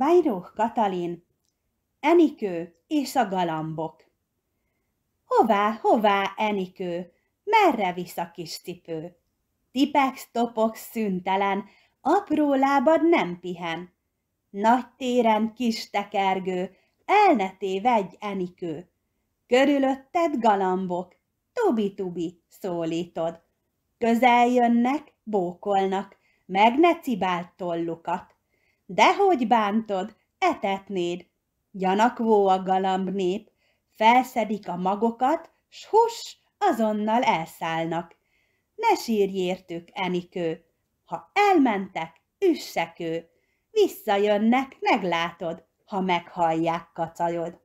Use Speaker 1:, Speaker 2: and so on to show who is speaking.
Speaker 1: Vajróh Katalin, Enikő és a galambok. Hová, hová, Enikő, merre visz a kis cipő? Tipegsz, topok, szüntelen, apró lábad nem pihen. Nagy téren kis tekergő, el ne tévedj, Enikő. Körülötted galambok, tubi-tubi szólítod. Közel jönnek, bókolnak, meg ne cibált tollukat. Dehogy bántod, etetnéd. Gyanakvó a galamb nép, felszedik a magokat, s hús, azonnal elszállnak. Ne sírj értük, Enikő, ha elmentek, üssek ő, visszajönnek, meglátod, ha meghallják kacajod.